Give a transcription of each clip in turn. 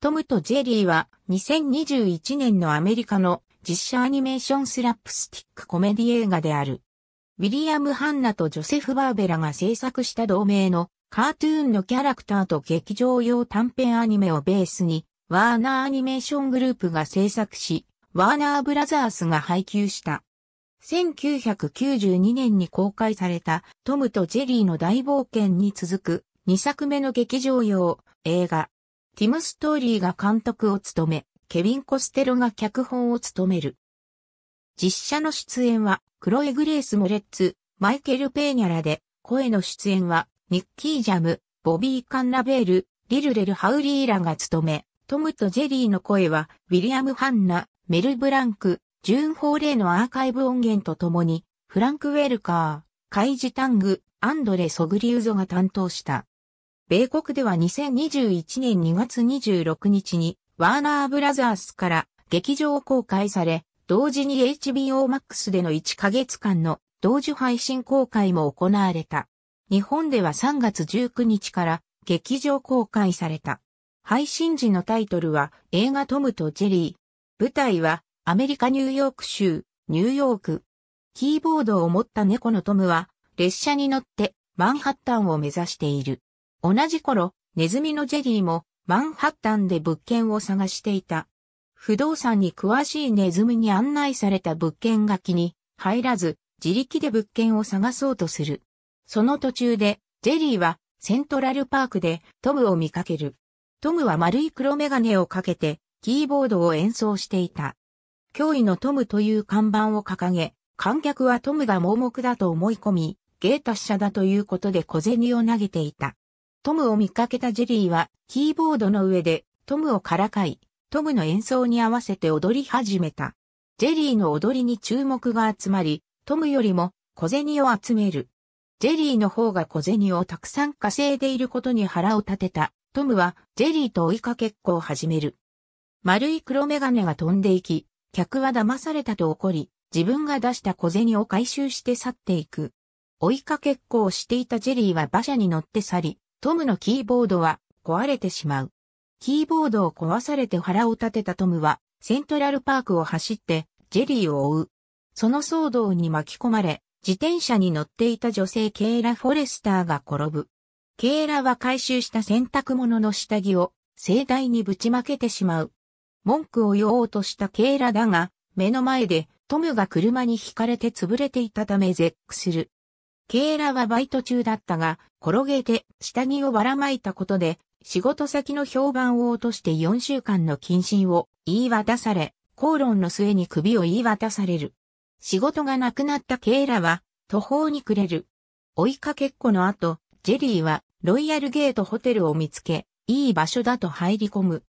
トムとジェリーは2021年のアメリカの実写アニメーションスラップスティックコメディ映画である。ウィリアム・ハンナとジョセフ・バーベラが制作した同名のカートゥーンのキャラクターと劇場用短編アニメをベースにワーナーアニメーショングループが制作し、ワーナーブラザースが配給した。1992年に公開されたトムとジェリーの大冒険に続く2作目の劇場用映画ティム・ストーリーが監督を務め、ケビン・コステロが脚本を務める。実写の出演は、クロエ・グレース・モレッツ、マイケル・ペーニャラで、声の出演は、ニッキー・ジャム、ボビー・カンラベール、リルレル・ハウリーらが務め、トムとジェリーの声は、ウィリアム・ハンナ、メル・ブランク、ジューン・ホーレイのアーカイブ音源とともに、フランク・ウェルカー、カイジ・タング、アンドレ・ソグリウゾが担当した。米国では2021年2月26日に、ワーナーブラザースから劇場公開され、同時に HBO Max での1ヶ月間の同時配信公開も行われた。日本では3月19日から劇場公開された。配信時のタイトルは映画トムとジェリー。舞台はアメリカニューヨーク州、ニューヨーク。キーボードを持った猫のトムは列車に乗ってマンハッタンを目指している。同じ頃、ネズミのジェリーもマンハッタンで物件を探していた。不動産に詳しいネズミに案内された物件が気に入らず、自力で物件を探そうとする。その途中で、ジェリーはセントラルパークでトムを見かける。トムは丸い黒メガネをかけて、キーボードを演奏していた。脅威のトムという看板を掲げ、観客はトムが盲目だと思い込み、ゲ芸達者だということで小銭を投げていた。トムを見かけたジェリーは、キーボードの上で、トムをからかい、トムの演奏に合わせて踊り始めた。ジェリーの踊りに注目が集まり、トムよりも小銭を集める。ジェリーの方が小銭をたくさん稼いでいることに腹を立てた。トムはジェリーと追いかけっこを始める。丸い黒メガネが飛んでいき、客は騙されたと怒り、自分が出した小銭を回収して去っていく。追いかけっこをしていたジェリーは馬車に乗って去り、トムのキーボードは壊れてしまう。キーボードを壊されて腹を立てたトムはセントラルパークを走ってジェリーを追う。その騒動に巻き込まれ、自転車に乗っていた女性ケイラ・フォレスターが転ぶ。ケイラは回収した洗濯物の下着を盛大にぶちまけてしまう。文句を言おうとしたケイラだが、目の前でトムが車にひかれて潰れていたため絶句する。ケーラはバイト中だったが、転げて下着をばらまいたことで、仕事先の評判を落として4週間の謹慎を言い渡され、口論の末に首を言い渡される。仕事がなくなったケーラは、途方に暮れる。追いかけっこの後、ジェリーはロイヤルゲートホテルを見つけ、いい場所だと入り込む。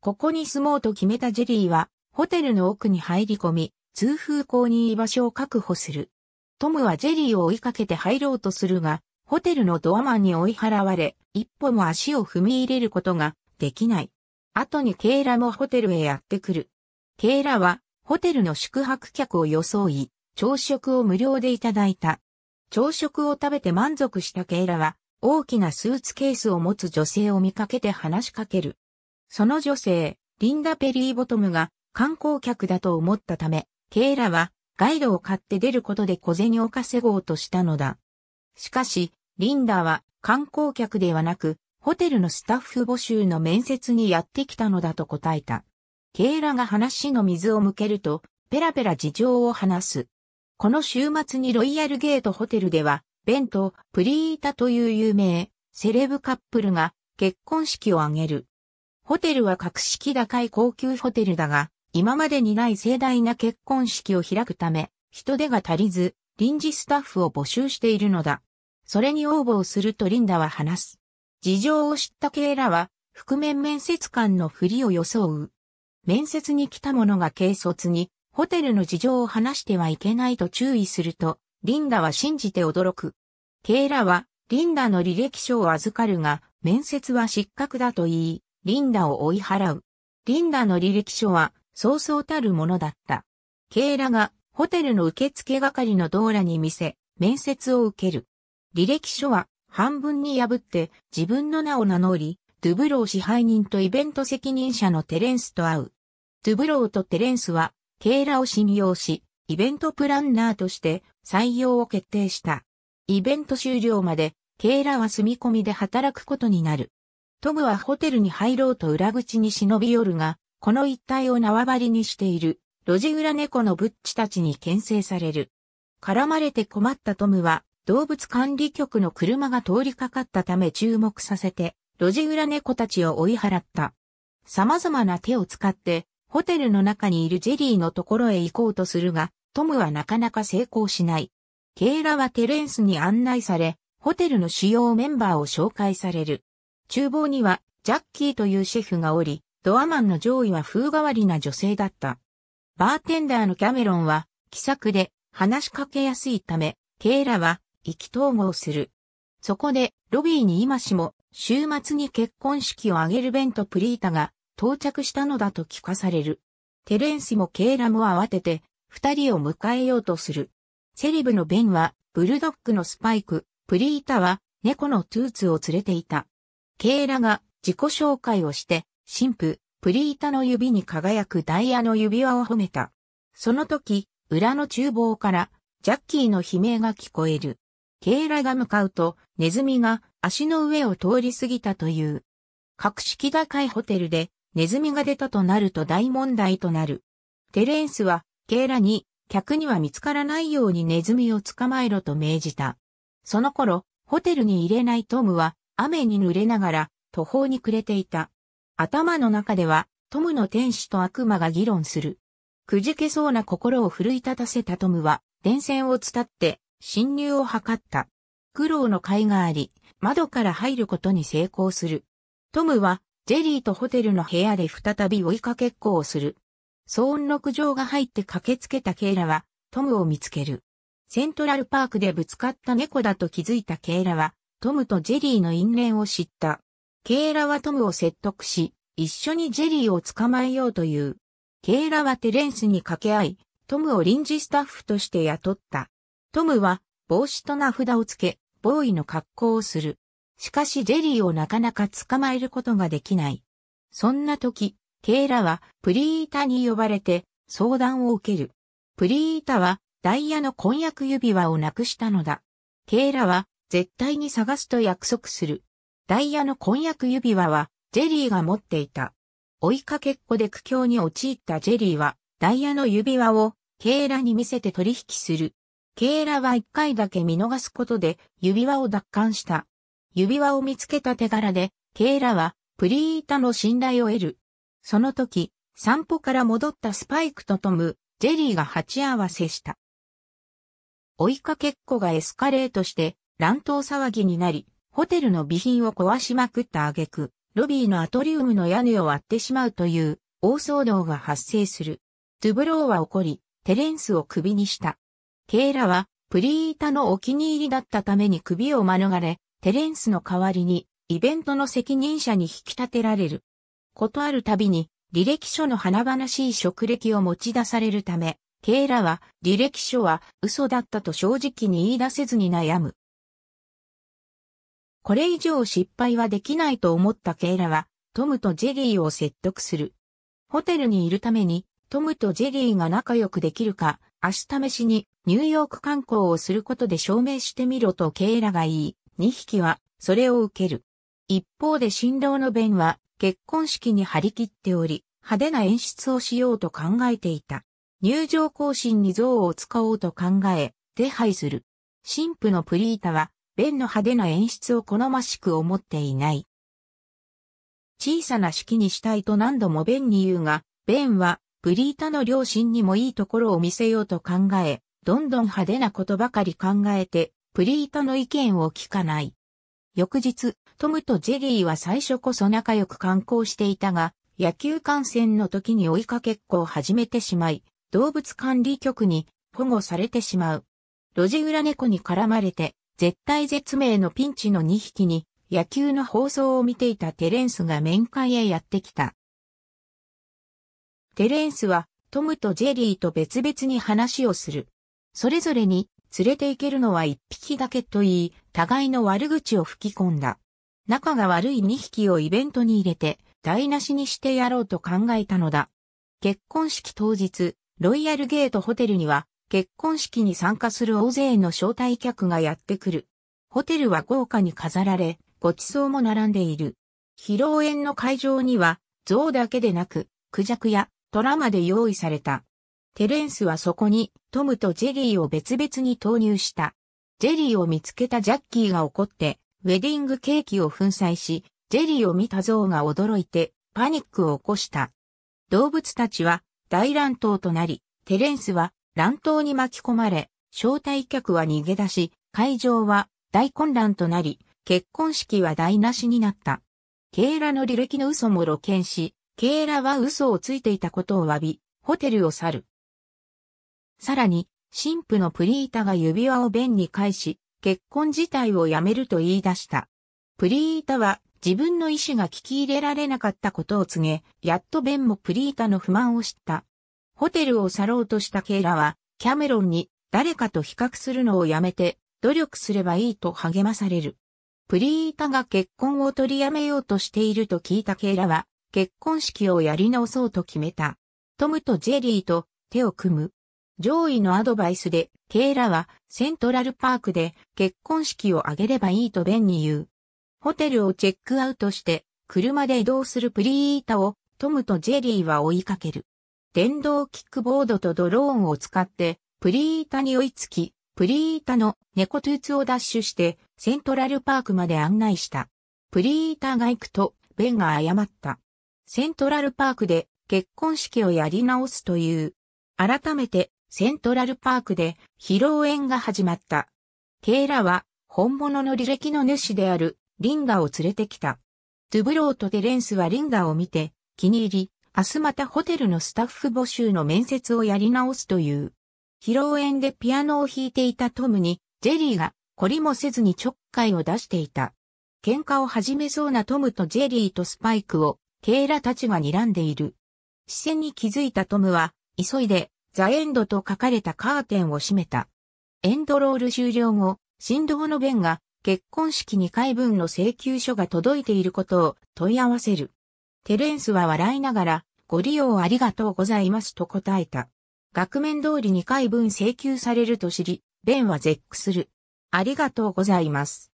ここに住もうと決めたジェリーは、ホテルの奥に入り込み、通風口に居場所を確保する。トムはジェリーを追いかけて入ろうとするが、ホテルのドアマンに追い払われ、一歩も足を踏み入れることができない。後にケイラもホテルへやってくる。ケイラはホテルの宿泊客を装い、朝食を無料でいただいた。朝食を食べて満足したケイラは、大きなスーツケースを持つ女性を見かけて話しかける。その女性、リンダ・ペリー・ボトムが観光客だと思ったため、ケイラは街路を買って出ることで小銭を稼ごうとしたのだ。しかし、リンダは観光客ではなく、ホテルのスタッフ募集の面接にやってきたのだと答えた。ケイラが話の水を向けると、ペラペラ事情を話す。この週末にロイヤルゲートホテルでは、ベンとプリータという有名、セレブカップルが結婚式を挙げる。ホテルは格式高い高級ホテルだが、今までにない盛大な結婚式を開くため、人手が足りず、臨時スタッフを募集しているのだ。それに応募をするとリンダは話す。事情を知ったケイラは、覆面面接官のふりを装う。面接に来た者が軽率に、ホテルの事情を話してはいけないと注意すると、リンダは信じて驚く。ケイラは、リンダの履歴書を預かるが、面接は失格だと言い、リンダを追い払う。リンダの履歴書は、そうそうたるものだった。ケイラがホテルの受付係のドーラに見せ、面接を受ける。履歴書は半分に破って自分の名を名乗り、ドゥブロー支配人とイベント責任者のテレンスと会う。ドゥブローとテレンスは、ケイラを信用し、イベントプランナーとして採用を決定した。イベント終了まで、ケイラは住み込みで働くことになる。トムはホテルに入ろうと裏口に忍び寄るが、この一帯を縄張りにしている、路地裏猫のブッチたちに牽制される。絡まれて困ったトムは、動物管理局の車が通りかかったため注目させて、路地裏猫たちを追い払った。様々な手を使って、ホテルの中にいるジェリーのところへ行こうとするが、トムはなかなか成功しない。ケイラはテレンスに案内され、ホテルの主要メンバーを紹介される。厨房には、ジャッキーというシェフがおり、ドアマンの上位は風変わりな女性だった。バーテンダーのキャメロンは、気さくで話しかけやすいため、ケイラは意気投合する。そこで、ロビーに今しも、週末に結婚式を挙げるベンとプリータが到着したのだと聞かされる。テレンスもケイラも慌てて、二人を迎えようとする。セレブのベンは、ブルドッグのスパイク、プリータは、猫のトゥーツを連れていた。ケイラが自己紹介をして、神父、プリータの指に輝くダイヤの指輪を褒めた。その時、裏の厨房からジャッキーの悲鳴が聞こえる。ケイラが向かうと、ネズミが足の上を通り過ぎたという。格式高いホテルで、ネズミが出たとなると大問題となる。テレンスは、ケイラに、客には見つからないようにネズミを捕まえろと命じた。その頃、ホテルに入れないトムは、雨に濡れながら、途方に暮れていた。頭の中では、トムの天使と悪魔が議論する。くじけそうな心を奮い立たせたトムは、電線を伝って、侵入を図った。苦労の甲斐があり、窓から入ることに成功する。トムは、ジェリーとホテルの部屋で再び追いかけっこをする。騒音の苦情が入って駆けつけたケイラは、トムを見つける。セントラルパークでぶつかった猫だと気づいたケイラは、トムとジェリーの因縁を知った。ケイラはトムを説得し、一緒にジェリーを捕まえようという。ケイラはテレンスに掛け合い、トムを臨時スタッフとして雇った。トムは帽子と名札をつけ、ボーイの格好をする。しかしジェリーをなかなか捕まえることができない。そんな時、ケイラはプリータに呼ばれて相談を受ける。プリータはダイヤの婚約指輪をなくしたのだ。ケイラは絶対に探すと約束する。ダイヤの婚約指輪は、ジェリーが持っていた。追いかけっこで苦境に陥ったジェリーは、ダイヤの指輪を、ケイラに見せて取引する。ケイラは一回だけ見逃すことで、指輪を奪還した。指輪を見つけた手柄で、ケイラは、プリータの信頼を得る。その時、散歩から戻ったスパイクとトム、ジェリーが鉢合わせした。追いかけっこがエスカレートして、乱闘騒ぎになり、ホテルの備品を壊しまくった挙句、ロビーのアトリウムの屋根を割ってしまうという大騒動が発生する。トゥブローは怒り、テレンスを首にした。ケイラはプリータのお気に入りだったために首を免れ、テレンスの代わりにイベントの責任者に引き立てられる。ことあるたびに履歴書の華々しい職歴を持ち出されるため、ケイラは履歴書は嘘だったと正直に言い出せずに悩む。これ以上失敗はできないと思ったケイラは、トムとジェリーを説得する。ホテルにいるために、トムとジェリーが仲良くできるか、日試しにニューヨーク観光をすることで証明してみろとケイラが言い、2匹はそれを受ける。一方で新郎のベンは結婚式に張り切っており、派手な演出をしようと考えていた。入場行進に像を使おうと考え、手配する。神父のプリータは弁の派手な演出を好ましく思っていない。小さな式にしたいと何度も弁に言うが、弁はブリータの両親にもいいところを見せようと考え、どんどん派手なことばかり考えて、プリータの意見を聞かない。翌日、トムとジェリーは最初こそ仲良く観光していたが、野球観戦の時に追いかけっこを始めてしまい、動物管理局に保護されてしまう。路地裏猫に絡まれて、絶体絶命のピンチの2匹に、野球の放送を見ていたテレンスが面会へやってきた。テレンスは、トムとジェリーと別々に話をする。それぞれに、連れて行けるのは1匹だけと言い、互いの悪口を吹き込んだ。仲が悪い2匹をイベントに入れて、台無しにしてやろうと考えたのだ。結婚式当日、ロイヤルゲートホテルには、結婚式に参加する大勢の招待客がやってくる。ホテルは豪華に飾られ、ご馳走も並んでいる。披露宴の会場には、象だけでなく、クジャクやトラまで用意された。テレンスはそこにトムとジェリーを別々に投入した。ジェリーを見つけたジャッキーが怒って、ウェディングケーキを粉砕し、ジェリーを見た象が驚いて、パニックを起こした。動物たちは大乱闘となり、テレンスは乱闘に巻き込まれ、招待客は逃げ出し、会場は大混乱となり、結婚式は台無しになった。ケイラの履歴の嘘も露見し、ケイラは嘘をついていたことを詫び、ホテルを去る。さらに、神父のプリータが指輪を弁に返し、結婚自体をやめると言い出した。プリータは自分の意思が聞き入れられなかったことを告げ、やっと弁もプリータの不満を知った。ホテルを去ろうとしたケイラは、キャメロンに誰かと比較するのをやめて、努力すればいいと励まされる。プリータが結婚を取りやめようとしていると聞いたケイラは、結婚式をやり直そうと決めた。トムとジェリーと手を組む。上位のアドバイスで、ケイラはセントラルパークで結婚式を挙げればいいとベンに言う。ホテルをチェックアウトして、車で移動するプリータをトムとジェリーは追いかける。電動キックボードとドローンを使って、プリータに追いつき、プリータの猫トゥーツをダッシュして、セントラルパークまで案内した。プリータが行くと、ベンが謝った。セントラルパークで結婚式をやり直すという。改めて、セントラルパークで披露宴が始まった。ケイラは、本物の履歴の主であるリンガを連れてきた。トゥブローとデレンスはリンガを見て、気に入り、明日またホテルのスタッフ募集の面接をやり直すという。披露宴でピアノを弾いていたトムに、ジェリーが、懲りもせずにちょっかいを出していた。喧嘩を始めそうなトムとジェリーとスパイクを、ケイラたちが睨んでいる。視線に気づいたトムは、急いで、ザ・エンドと書かれたカーテンを閉めた。エンドロール終了後、振動の弁が、結婚式2回分の請求書が届いていることを問い合わせる。テレンスは笑いながら、ご利用ありがとうございますと答えた。額面通り2回分請求されると知り、弁は絶句する。ありがとうございます。